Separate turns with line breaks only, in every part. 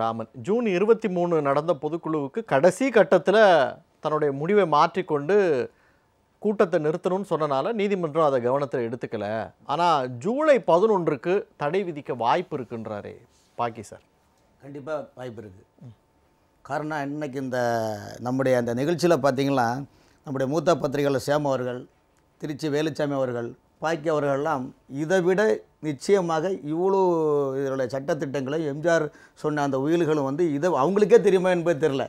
Raman June இருபத்தி மூணு நடந்த பொதுக்குழுவுக்கு கடைசி கட்டத்தில் தன்னுடைய முடிவை மாற்றிக்கொண்டு கூட்டத்தை நிறுத்தணும்னு சொன்னனால நீதிமன்றம் அதை கவனத்தில் எடுத்துக்கல ஆனால் ஜூலை பதினொன்றுக்கு தடை விதிக்க வாய்ப்பு இருக்குன்றாரே பாக்கி சார் கண்டிப்பாக வாய்ப்பு இருக்குது காரணம் இன்றைக்கி இந்த நம்முடைய அந்த நிகழ்ச்சியில் பார்த்திங்கன்னா நம்முடைய மூத்த பத்திரிகையில் சேம் அவர்கள் திருச்சி வேலுச்சாமி அவர்கள் பாக்கி அவர்களெல்லாம் இதை விட நிச்சயமாக இவ்வளோ இதனுடைய சட்டத்திட்டங்களை எம்ஜிஆர் சொன்ன அந்த உயில்களும் வந்து இதை அவங்களுக்கே தெரியுமா என்பது தெரில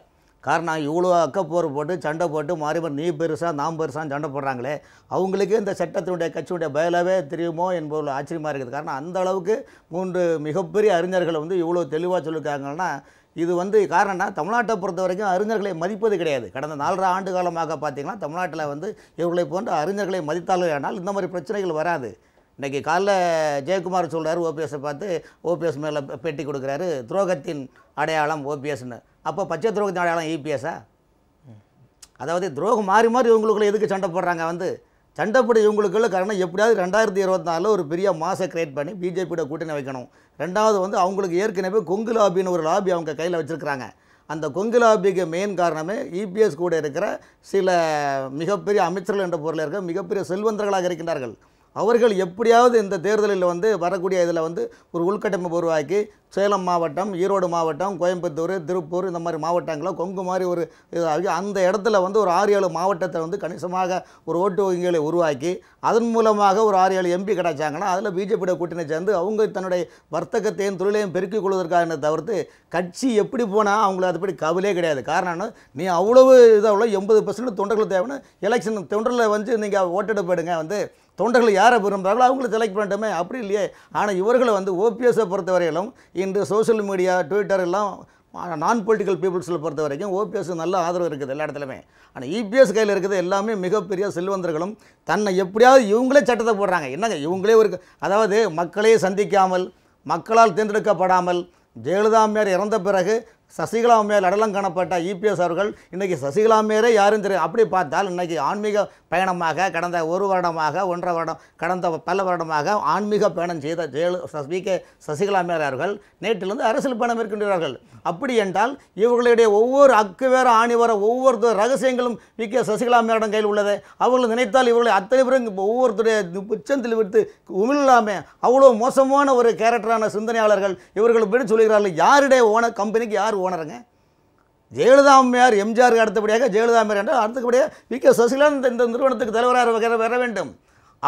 காரணம் இவ்வளோ அக்கப்போர் போட்டு சண்டை போட்டு மாறிமர் நீ பெருசாக நாம் பெருசாக சண்டை போடுறாங்களே அவங்களுக்கே இந்த சட்டத்தினுடைய கட்சியுடைய பயலாகவே தெரியுமோ என்பது ஆச்சரியமாக இருக்குது காரணம் அந்த அளவுக்கு மூன்று மிகப்பெரிய அறிஞர்களை வந்து இவ்வளோ தெளிவாக சொல்லியிருக்காங்கன்னா இது வந்து காரணம்னா தமிழ்நாட்டை பொறுத்த வரைக்கும் அறிஞர்களை மதிப்பது கிடையாது கடந்த நாலரை ஆண்டு காலமாக பார்த்திங்கன்னா தமிழ்நாட்டில் வந்து இவர்களை போன்ற அறிஞர்களை மதித்தார்கள் ஆனால் இந்த மாதிரி பிரச்சனைகள் வராது இன்றைக்கி காலைல ஜெயக்குமார் சொல்கிறார் ஓபிஎஸ்ஸை பார்த்து ஓபிஎஸ் மேலே பேட்டி கொடுக்குறாரு துரோகத்தின் அடையாளம் ஓபிஎஸ்னு அப்போ பச்சை துரோகத்தின் அடையாளம் இபிஎஸ்ஸா அதாவது துரோகம் மாறி மாறி இவங்களுக்குள்ள எதுக்கு சண்டை போடுறாங்க வந்து சண்டைப்படி இவங்களுக்குள்ள காரணம் எப்படியாவது ரெண்டாயிரத்தி இருபத்தி ஒரு பெரிய மாசை கிரியேட் பண்ணி பிஜேபியோட கூட்டணி வைக்கணும் ரெண்டாவது வந்து அவங்களுக்கு ஏற்கனவே கொங்கு லாபின்னு ஒரு லாபி அவங்க கையில் வச்சுருக்கிறாங்க அந்த கொங்கு லாபிக்கு மெயின் காரணமே இபிஎஸ் e கூட இருக்கிற சில மிகப்பெரிய அமைச்சர்கள் என்ற பொருளில் இருக்கிற மிகப்பெரிய செல்வந்தர்களாக இருக்கின்றார்கள் அவர்கள் எப்படியாவது இந்த தேர்தலில் வந்து வரக்கூடிய இதில் வந்து ஒரு உள்கட்டமைப்பு உருவாக்கி சேலம் மாவட்டம் ஈரோடு மாவட்டம் கோயம்புத்தூர் திருப்பூர் இந்த மாதிரி மாவட்டங்களில் கொங்கு மாதிரி ஒரு அந்த இடத்துல வந்து ஒரு ஆறு ஏழு மாவட்டத்தை வந்து கணிசமாக ஒரு ஓட்டு வங்கிகளை உருவாக்கி அதன் மூலமாக ஒரு ஆறு ஏழு எம்பி கிடைச்சாங்கன்னா அதில் பிஜேபியோட கூட்டணி சேர்ந்து அவங்க தன்னுடைய வர்த்தகத்தையும் தொழிலையும் பெருக்கிக் கொள்வதற்கான தவிர்த்து கட்சி எப்படி போனால் அவங்கள அதுபடி பற்றி கவலையே கிடையாது காரணம் நீ அவ்வளவு இதாக எண்பது பர்சன்ட் தொண்டர்கள் தேவைன்னு எலெக்ஷன் தொண்டரில் வந்து நீங்கள் ஓட்டெடுப்பு வந்து தொண்டர்கள் யாரை விரும்புகிறாங்களோ அவங்களை செலக்ட் பண்ணிட்டோமே அப்படி இல்லையே ஆனால் இவர்களை வந்து ஓபிஎஸை பொறுத்தவரையிலும் இன்று சோசியல் மீடியா ட்விட்டர் எல்லாம் நான் பொலிட்டிக்கல் பீப்புள்ஸில் பொறுத்த வரைக்கும் ஓபிஎஸ் நல்ல ஆதரவு இருக்குது எல்லா இடத்துலையுமே ஆனால் இபிஎஸ் e கையில் இருக்கிறது எல்லாமே மிகப்பெரிய செல்வந்தர்களும் தன்னை எப்படியாவது இவங்களே சட்டத்தை போடுறாங்க என்னங்க இவங்களே ஒரு அதாவது மக்களையே சந்திக்காமல் மக்களால் தேர்ந்தெடுக்கப்படாமல் ஜெயலலிதா அம்மையார் இறந்த பிறகு சசிகலா மேல் அடலம் காணப்பட்ட இபிஎஸ் e அவர்கள் இன்றைக்கி சசிகலா மேலே யாரும் தெரியும் அப்படி பார்த்தால் இன்றைக்கி ஆன்மீக பயணமாக கடந்த ஒரு வருடமாக ஒன்றரை வருடம் கடந்த பல வருடமாக ஆன்மீக பயணம் செய்த ஜெயல வி கே சசிகலா மேலே அவர்கள் நேற்றிலிருந்து அரசியல் பயணம் மேற்கொண்டார்கள் அப்படி என்றால் இவர்களுடைய ஒவ்வொரு அக்கு வேற ஆணி வர ஒவ்வொரு ரகசியங்களும் வி கே சசிகலா மேலிடம் கையில் உள்ளது அவர்கள் நினைத்தால் இவர்களை அத்தனை பேரும் ஒவ்வொருத்தருடைய உச்சத்தில் விட்டு உமிழாமல் அவ்வளோ மோசமான ஒரு கேரக்டரான சிந்தனையாளர்கள் இவர்கள் எப்படி சொல்கிறார்கள் யாருடைய ஓன கம்பெனிக்கு யார் ஓனருங்க ஜெயலலிதா அம்மையார் எம்ஜிஆருக்கு அடுத்தபடியாக ஜெயலலிதா அம்மையார் என்றால் அடுத்தபடியாக வி கே சசிகலா இந்த நிறுவனத்துக்கு தலைவராக வர வேண்டும்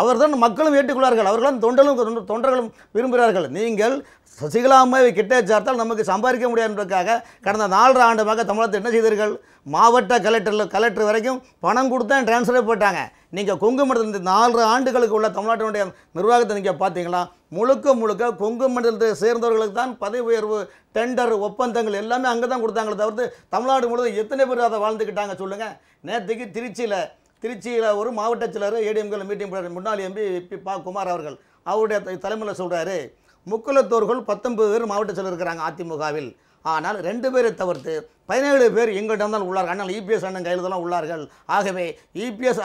அவர்தான் மக்களும் ஏற்றுக்கொள்வார்கள் அவர்களும் தொண்டலும் தொண்டர்களும் விரும்புகிறார்கள் நீங்கள் சசிகலா அம்மாவை கிட்டே சார்த்தால் நமக்கு சம்பாதிக்க முடியாது என்பதற்காக கடந்த நாலரை ஆண்டுமாக தமிழகத்தை என்ன செய்தீர்கள் மாவட்ட கலெக்டரில் கலெக்டர் வரைக்கும் பணம் கொடுத்தா டிரான்ஸ்ஃபரே போட்டாங்க நீங்கள் கொங்கு மண்டலத்து நாலு ஆண்டுகளுக்கு உள்ள தமிழ்நாட்டினுடைய நிர்வாகத்தை நீங்கள் பார்த்தீங்களா முழுக்க முழுக்க கொங்கு மண்டலத்தை சேர்ந்தவர்களுக்கு தான் பதவி உயர்வு டெண்டர் ஒப்பந்தங்கள் எல்லாமே அங்கே தான் கொடுத்தாங்களே தவிர்த்து தமிழ்நாடு முழுவதும் எத்தனை பேர் அதை வாழ்ந்துக்கிட்டாங்க சொல்லுங்கள் நேற்றுக்கு திருச்சியில் திருச்சியில் ஒரு மாவட்ட செயலர் ஏடிஎம்கள் மீட்டிங் போடுற முன்னாள் எம்பி பி பா குமார் அவர்கள் அவருடைய தலைமையில் சொல்கிறாரு முக்குலத்தோர்கள் பத்தொன்பது பேர் மாவட்ட செயலர் இருக்கிறாங்க அதிமுகவில் ஆனால் ரெண்டு பேரை தவிர்த்து பதினேழு பேர் எங்கள்கிட்ட தான் உள்ளார்கள் ஆனால் இபிஎஸ் அண்ணன் கையில் தான் உள்ளார்கள் ஆகவே இபிஎஸ்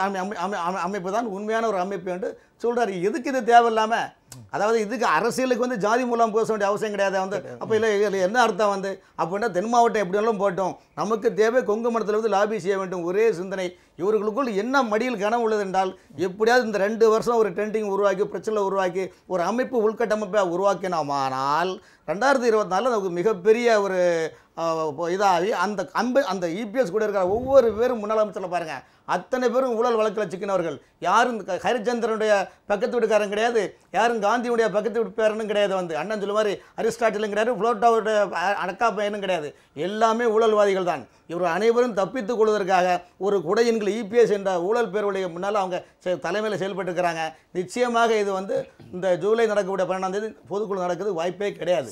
அமைப்பு தான் உண்மையான ஒரு அமைப்பு என்று சொல்கிறார் எதுக்கு இது தேவையில்லாமல் அதாவது இதுக்கு அரசியலுக்கு வந்து ஜாதி மூலம் பேச வேண்டிய அவசியம் கிடையாது வந்து அப்போ இல்லை என்ன அர்த்தம் வந்து அப்படின்னா தென் மாவட்டம் எப்படினாலும் போட்டோம் நமக்கு தேவை கொங்கு மடத்தில் வந்து லாபி செய்ய வேண்டும் ஒரே சிந்தனை இவர்களுக்குள் என்ன மடியில் கனம் உள்ளது என்றால் எப்படியாவது இந்த ரெண்டு வருஷம் ஒரு ட்ரெண்டிங் உருவாக்கி பிரச்சனை உருவாக்கி ஒரு அமைப்பு உள்கட்டமைப்பை உருவாக்கினோமானால் ரெண்டாயிரத்தி இருபத்தி நாலில் நமக்கு மிகப்பெரிய ஒரு இதாகி அந்த அன்பு அந்த இபிஎஸ் e கூட இருக்கிற ஒவ்வொரு பேரும் முன்னாள் அமைச்சரில் பாருங்கள் அத்தனை பேரும் ஊழல் வழக்கில் சிக்கினவர்கள் யாரும் ஹரிச்சந்திரனுடைய பக்கத்து வீட்டுக்காரன் கிடையாது யாரும் காந்தியுடைய பக்கத்து வீட்டு பேரனும் கிடையாது வந்து அண்ணன் சொல்லுவார் மாதிரி அரிஸ்டாட்டிலும் கிடையாது புளோட்டாவுடைய அடக்கா பையனும் கிடையாது எல்லாமே ஊழல்வாதிகள் தான் இவர் அனைவரும் தப்பித்துக் கொள்வதற்காக ஒரு குடையின்கள் இபிஎஸ் e என்ற ஊழல் பேருடைய முன்னால் அவங்க தலைமையில் செயல்பட்டுருக்கிறாங்க நிச்சயமாக இது வந்து இந்த ஜூலை நடக்கக்கூடிய பன்னெண்டாம் தேதி பொதுக்குழு நடக்குது வாய்ப்பே கிடையாது